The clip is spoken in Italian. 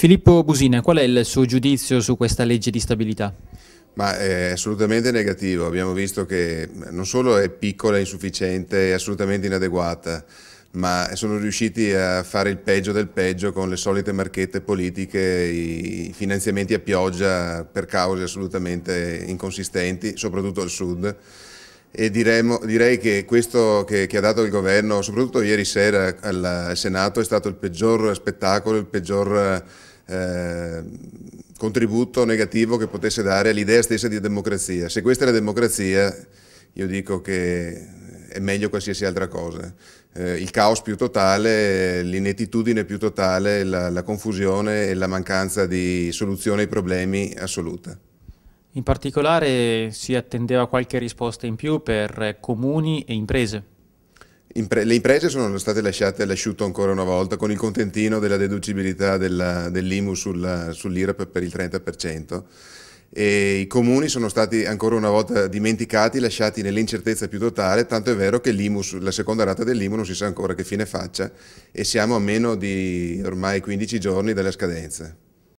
Filippo Busina, qual è il suo giudizio su questa legge di stabilità? Ma eh, è assolutamente negativo, abbiamo visto che eh, non solo è piccola, insufficiente, e assolutamente inadeguata, ma sono riusciti a fare il peggio del peggio con le solite marchette politiche, i finanziamenti a pioggia per cause assolutamente inconsistenti, soprattutto al sud e diremo, direi che questo che, che, ha dato il governo, soprattutto ieri sera al, Senato, è stato il peggior spettacolo, il peggior eh, contributo negativo che potesse dare all'idea stessa di democrazia. Se questa è la democrazia, io dico che è meglio qualsiasi altra cosa. Eh, il caos più totale, l'inettitudine più totale, la, la confusione e la mancanza di soluzione ai problemi assoluta. In particolare si attendeva qualche risposta in più per comuni e imprese. Impre le imprese sono state lasciate all'asciutto ancora una volta con il contentino della deducibilità dell'IMU dell sull'IRAP sull per il 30%. E I comuni sono stati ancora una volta dimenticati, lasciati nell'incertezza più totale, tanto è vero che la seconda rata dell'IMU non si sa ancora che fine faccia e siamo a meno di ormai 15 giorni dalle scadenze.